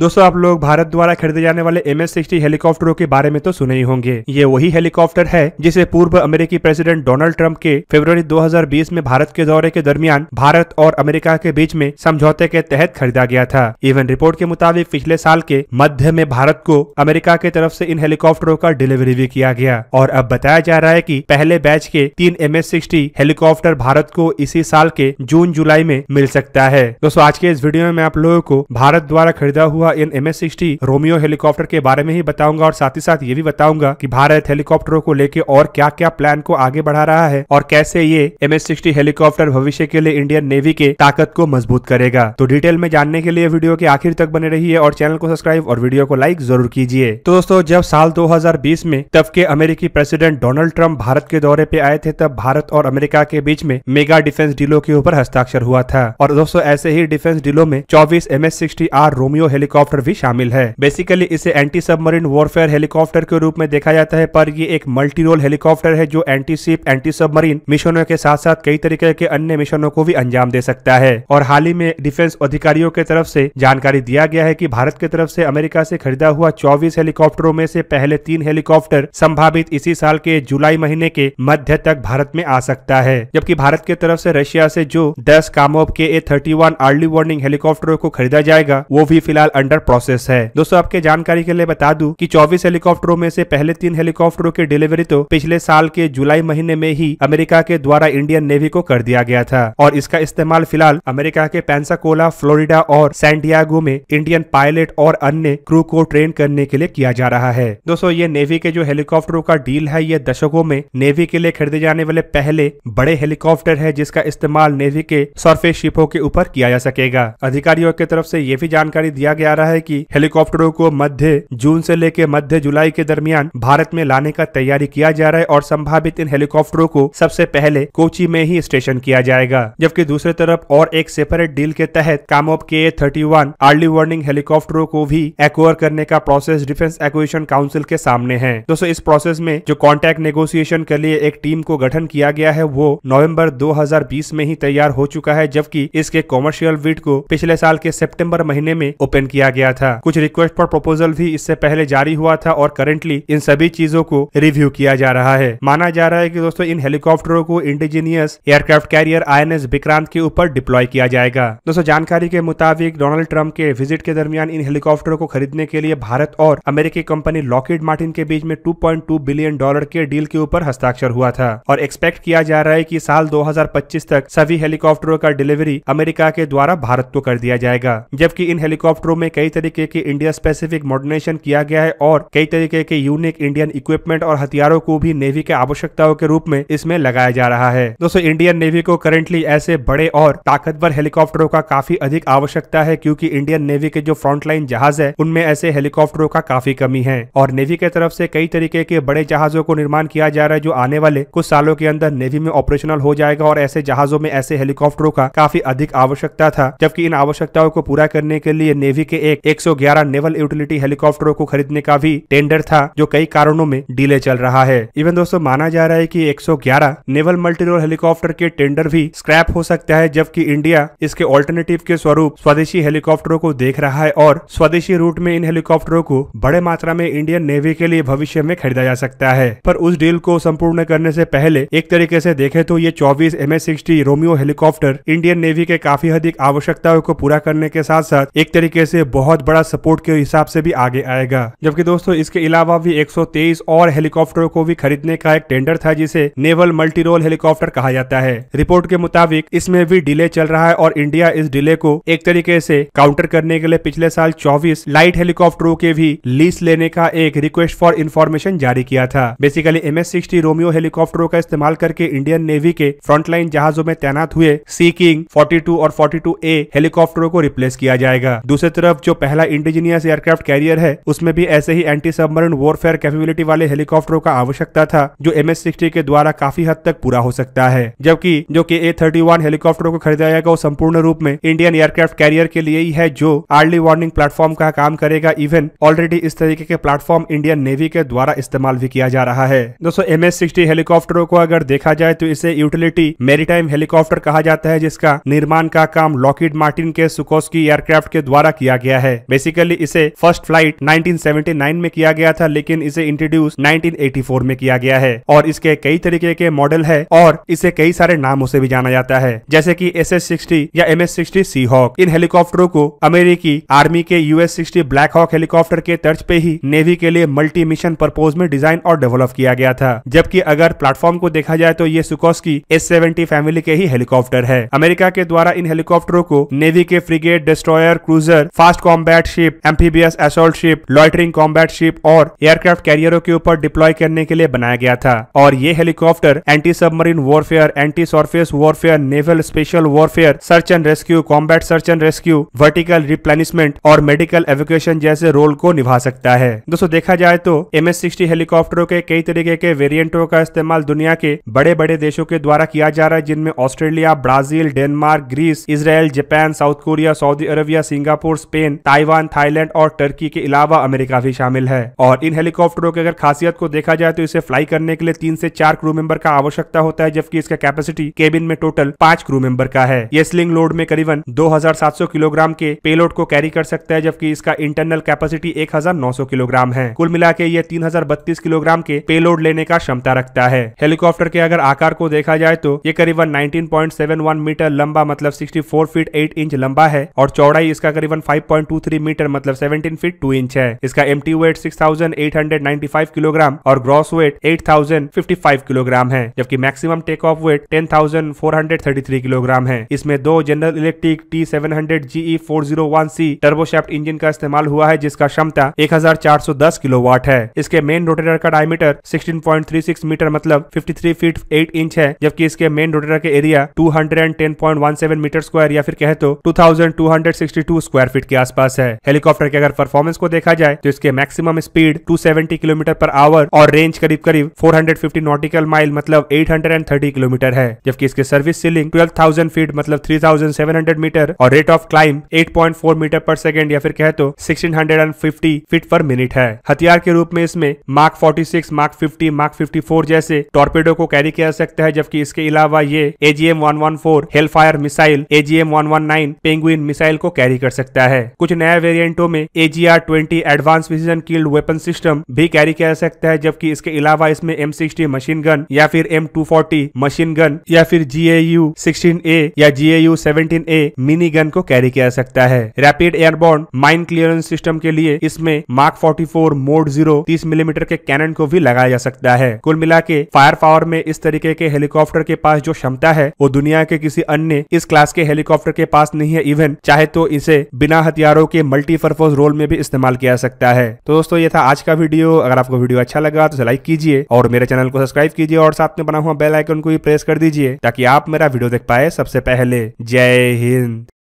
दोस्तों आप लोग भारत द्वारा खरीदे जाने वाले एम एस सिक्सटी हेलीकॉप्टरों के बारे में तो सुने ही होंगे ये वही हेलीकॉप्टर है जिसे पूर्व अमेरिकी प्रेसिडेंट डोनाल्ड ट्रंप के फरवरी 2020 में भारत के दौरे के दरमियान भारत और अमेरिका के बीच में समझौते के तहत खरीदा गया था इवन रिपोर्ट के मुताबिक पिछले साल के मध्य में भारत को अमेरिका के तरफ ऐसी इन हेलीकॉप्टरों का डिलीवरी भी किया गया और अब बताया जा रहा है की पहले बैच के तीन M S sixty helicopter Bharat को इसी साल के जून जुलाई में मिल सकता है दोस्तों आज के इस वीडियो में आप लोगों को भारत द्वारा खरीदा हुआ बताऊंगा इन M S sixty Romeo helicopter के बारे में ही बताऊंगा और साथ ही साथ ये भी बताऊंगा कि भारत हेलीकॉप्टरों को लेकर और क्या क्या प्लान को आगे बढ़ा रहा है और कैसे ये एम एस सिक्सटी हेलीकॉप्टर भविष्य के लिए इंडियन नेवी के ताकत को मजबूत करेगा तो डिटेल में जानने के लिए वीडियो के आखिर तक बने रही और चैनल को सब्सक्राइब और वीडियो को लाइक जरूर कीजिए तो दोस्तों जब साल 2020 में तब के अमेरिकी प्रेसिडेंट डोनाल्ड ट्रंप भारत के दौरे पे आए थे तब भारत और अमेरिका के बीच में मेगा डिफेंस डीलों के ऊपर हस्ताक्षर हुआ था और दोस्तों ऐसे ही डिफेंस डीलों में चौबीस M S sixty R Romeo helicopter helicopter भी शामिल है बेसिकली इसे एंटी सबमरीन वॉरफेयर हेलीकॉप्टर के रूप में देखा जाता है पर ये एक मल्टी रोल हेलीकॉप्टर है जो एंटी सिप एंटी सबमरीन मिशनों के साथ साथ कई तरीके के अन्य मिशनों को भी अंजाम दे सकता है और हाल ही में डिफेंस अधिकारियों के तरफ से जानकारी दिया गया है कि भारत की तरफ से अमेरिका से खरीदा हुआ 24 हेलीकॉप्टरों में से पहले तीन हेलीकॉप्टर संभावित इसी साल के जुलाई महीने के मध्य तक भारत में आ सकता है जबकि भारत की तरफ से रशिया से जो 10 कामोब के A thirty one early warning हेलीकॉप्टरों को खरीदा जाएगा वो भी फिलहाल अंडर प्रोसेस है दोस्तों आपके जानकारी के लिए बता दूं कि 24 हेलीकॉप्टरों में से पहले तीन हेलीकॉप्टरों की डिलीवरी तो पिछले साल के जुलाई महीने में ही अमेरिका के द्वारा इंडियन नेवी को कर दिया गया था और इसका इस्तेमाल फिलहाल अमेरिका के पेंसाकोला फ्लोरिडा और सैंडियागो में इंडियन पायलट और अन्य क्रू को ट्रेन करने के लिए किया जा रहा है दोस्तों ये नेवी के जो हेलीकॉप्टरों का डील है ये दशकों में नेवी के लिए खरीदे जाने वाले पहले बड़े हेलीकॉप्टर है जिसका इस्तेमाल नेवी के सरफेस शिपों के ऊपर किया जा सकेगा अधिकारियों की तरफ से ये भी जानकारी दिया गया जा रहा है कि हेलीकॉप्टरों को मध्य जून से लेकर मध्य जुलाई के दरमियान भारत में लाने का तैयारी किया जा रहा है और संभावित इन हेलीकॉप्टरों को सबसे पहले कोची में ही स्टेशन किया जाएगा जबकि दूसरी तरफ और एक सेपरेट डील के तहत ऑफ के थर्टी वन अर्ली वार्निंग हेलीकॉप्टरों को भी एक्वायर करने का प्रोसेस डिफेंस एक्विशन काउंसिल के सामने है दोस्तों इस प्रोसेस में जो कॉन्ट्रैक्ट नेगोशिएशन के लिए एक टीम को गठन किया गया है वो नवम्बर दो में ही तैयार हो चुका है जबकि इसके कॉमर्शियल विट को पिछले साल के सेप्टेम्बर महीने में ओपन किया किया गया था कुछ रिक्वेस्ट फॉर प्रपोजल भी इससे पहले जारी हुआ था और करेंटली इन सभी चीजों को रिव्यू किया जा रहा है माना जा रहा है की दोस्तों इन हेलीकॉप्टरों को indigenous aircraft carrier I Vikrant के ऊपर डिप्लॉय किया जाएगा दोस्तों जानकारी के मुताबिक डोनाल्ड ट्रंप के विजिट के दरमियान इन हेलीकॉप्टरों को खरीदने के लिए भारत और अमेरिकी कंपनी लॉकेट मार्टिन के बीच में 2.2 बिलियन डॉलर के डील के ऊपर हस्ताक्षर हुआ था और एक्सपेक्ट किया जा रहा है कि साल 2025 तक सभी हेलीकॉप्टरों का डिलीवरी अमेरिका के द्वारा भारत को कर दिया जाएगा जबकि इन हेलीकॉप्टरों में कई तरीके की इंडिया स्पेसिफिक मॉडर्नाइजेशन किया गया है और कई तरीके के यूनिक इंडियन इक्विपमेंट और हथियारों को भी नेवी के आवश्यकताओं के रूप में इसमें लगाया जा रहा है दोस्तों इंडियन नेवी को करेंटली ऐसे बड़े और ताकतवर हेलीकॉप्टरों का काफी अधिक आवश्यकता है क्यूँकी इंडियन नेवी के जो फ्रंटलाइन जहाज है उनमें ऐसे हेलीकॉप्टरों का काफी कमी है और नेवी के तरफ से कई तरीके के बड़े जहाजों को निर्माण किया जा रहा है जो आने वाले कुछ सालों के अंदर नेवी में ऑपरेशनल हो जाएगा और ऐसे जहाजों में ऐसे हेलीकॉप्टरों का काफी अधिक आवश्यकता था जबकि इन आवश्यकताओं को पूरा करने के लिए नेवी के एक एक नेवल यूटिलिटी हेलीकॉप्टरों को खरीदने का भी टेंडर था जो कई कारणों में डिले चल रहा है इवन दोस्तों माना जा रहा है की एक नेवल मल्टीरोल हेलीकॉप्टर के टेंडर भी स्क्रैप हो सकता है जबकि इंडिया इसके ऑल्टरनेटिव के स्वरूप स्वदेशी हेलीकॉप्टरों को देख रहा है और स्वदेशी रूट में इन हेलीकॉप्टरों को बड़े मात्रा में इंडियन नेवी के लिए भविष्य में खरीदा जा सकता है पर उस डील को संपूर्ण करने से पहले एक तरीके से देखे तो ये 24 M S Romeo helicopter Indian navy के काफी अधिक आवश्यकताओं को पूरा करने के साथ साथ एक तरीके से लिए बहुत बड़ा सपोर्ट के हिसाब से भी आगे आएगा जबकि दोस्तों इसके अलावा भी 123 और हेलीकॉप्टरों को भी खरीदने का एक टेंडर था जिसे नेवल मल्टी रोल हेलीकॉप्टर कहा जाता है रिपोर्ट के मुताबिक इसमें भी डिले चल रहा है और इंडिया इस डिले को एक तरीके से काउंटर करने के लिए पिछले साल चौबीस लाइट हेलीकॉप्टरों के भी लीज लेने का एक रिक्वेस्ट फॉर इन्फॉर्मेशन जारी किया था basically M S sixty Romeo हेलीकॉप्टरों का इस्तेमाल करके इंडियन नेवी के फ्रंटलाइन जहाजों में तैनात हुए सी किंग फोर्टी और फोर्टी ए हेलीकॉप्टरों को रिप्लेस किया जाएगा दूसरी तरफ तरफ जो पहला इंडिजीनियस एयरक्राफ्ट कैरियर है उसमें भी ऐसे ही एंटी सबमरीन वॉरफेयर कैपेबिलिटी वाले हेलीकॉप्टरों का आवश्यकता था जो एम एस के द्वारा काफी हद तक पूरा हो सकता है जबकि जो के ए थर्टी वन हेलीकॉप्टरों को खरीदा जाएगा वो संपूर्ण रूप में इंडियन एयरक्राफ्ट कैरियर के लिए ही है जो अर्ली वार्निंग प्लेटफॉर्म का काम करेगा इवन ऑलरेडी इस तरीके के प्लेटफॉर्म इंडियन नेवी के द्वारा इस्तेमाल भी किया जा रहा है दोस्तों एम एस सिक्सटी हेलीकॉप्टरों को अगर देखा जाए तो इसे यूटिलिटी मेरीटाइम हेलीकॉप्टर कहा जाता है जिसका निर्माण का काम लॉकिड मार्टिन के सुकोस्की एयरक्राफ्ट के द्वारा किया गया गया है बेसिकली इसे फर्स्ट फ्लाइट 1979 में किया गया था लेकिन इसे इंट्रोड्यूस 1984 में किया गया है और इसके कई तरीके के मॉडल है और इसे कई सारे नामों से भी जाना जाता है जैसे की एस एस सिक्सटी या M S sixty Sea Hawk इन हेलीकॉप्टरों को अमेरिकी आर्मी के US sixty Black Hawk helicopter के तर्ज पे ही नेवी के लिए मल्टी मिशन परपोज में डिजाइन और डेवलप किया गया था जबकि अगर प्लेटफॉर्म को देखा जाए तो ये की एस सेवेंटी फैमिली के ही हेलीकॉप्टर है अमेरिका के द्वारा इन हेलीकॉप्टरों को नेवी के frigate destroyer cruiser fast fast combat ship amphibious assault ship loitering combat ship और एयरक्राफ्ट कैरियरों के ऊपर डिप्लॉय करने के लिए बनाया गया था और ये helicopter anti submarine warfare anti surface warfare naval special warfare search and rescue combat search and rescue vertical replenishment और मेडिकल एवोकेशन जैसे रोल को निभा सकता है दोस्तों देखा जाए तो एम एस सिक्सटी हेलीकॉप्टरों के कई तरीके के वेरियंटों का इस्तेमाल दुनिया के बड़े बड़े देशों के द्वारा किया जा रहा है जिनमें Australia Brazil Denmark Greece Israel Japan South Korea Saudi Arabia Singapore Spain Spain Taiwan Thailand और टर्की के अलावा अमेरिका भी शामिल है और इन हेलीकॉप्टरों की अगर खासियत को देखा जाए तो इसे फ्लाई करने के लिए तीन से चार क्रू मेंबर का आवश्यकता होता है जबकि इसका कैपेसिटी केबिन में टोटल पांच क्रू मेंबर का है ये स्लिंग लोड में करीबन 2,700 किलोग्राम के पेलोड को कैरी कर सकता है जबकि इसका इंटरनल कैपेसिटी 1,900 किलोग्राम है कुल मिला के ये तीन किलोग्राम के पेलोड लेने का क्षमता रखता है हेलीकॉप्टर के अगर आकार को देखा जाए तो ये करीबन 19.71 मीटर लंबा मतलब 64 फीट 8 इंच लंबा है और चौड़ाई इसका करीबन 1.23 मीटर मतलब 17 फीट 2 इंच है इसका एम टी वेट 6,895 किलोग्राम और ग्रॉस वेट 8,055 किलोग्राम है जबकि maximum take off weight 10,433 kilogram है इसमें दो General Electric T seven hundred E four zero engine का इस्तेमाल हुआ है जिसका क्षमता किलो किलोवाट है इसके मेन रोटेटर का डायमीटर 16.36 मीटर मतलब 53 फीट 8 इंच है जबकि इसके मेन रोटेटर के एरिया 210.17 मीटर स्क्वायर या फिर कहे तो 2262 स्क्वायर फीट के आसपास है हेलीकॉप्टर के अगर परफॉर्मेंस को देखा जाए तो इसके maximum speed 270 kilometre per hour और रेंज करीब करीब 450 नॉटिकल माइल मतलब 830 किलोमीटर है जबकि इसके सर्विस सीलिंग 12,000 फीट मतलब 3,700 मीटर और rate of climb 8.4 metre per second या फिर कहे तो सिक्सटीन फीट पर मिनट है हथियार के रूप में इसमें Mark forty Mark fifty Mark fifty जैसे टॉर्पेडो को कैरी किया जा सकता है जबकि इसके अलावा ये AGM one Hellfire missile AGM one Penguin missile को कैरी कर सकता है कुछ नए वेरियंटों में AGR twenty advance precision killed weapon system भी कैरी किया जा सकता है जबकि इसके अलावा इसमें एम सिक्सटी मशीन गन या फिर M two forty machine gun या फिर G A U sixteen A या G A U seventeen A mini gun को कैरी किया जा सकता है rapid airborne mine clearance system के लिए इसमें Mark forty four mode zero तीस मिलीमीटर के कैनन को भी लगाया जा सकता है कुल मिला के फायर पावर में इस तरीके के हेलीकॉप्टर के पास जो क्षमता है वो दुनिया के किसी अन्य इस क्लास के हेलीकॉप्टर के पास नहीं है इवन चाहे तो इसे बिना हथियारों के मल्टीपर्पज रोल में भी इस्तेमाल किया जा सकता है तो दोस्तों ये था आज का वीडियो अगर आपको वीडियो अच्छा लगा तो लाइक कीजिए और मेरे चैनल को सब्सक्राइब कीजिए और साथ में बना हुआ बेल आइकन को भी प्रेस कर दीजिए ताकि आप मेरा वीडियो देख पाए सबसे पहले जय हिंद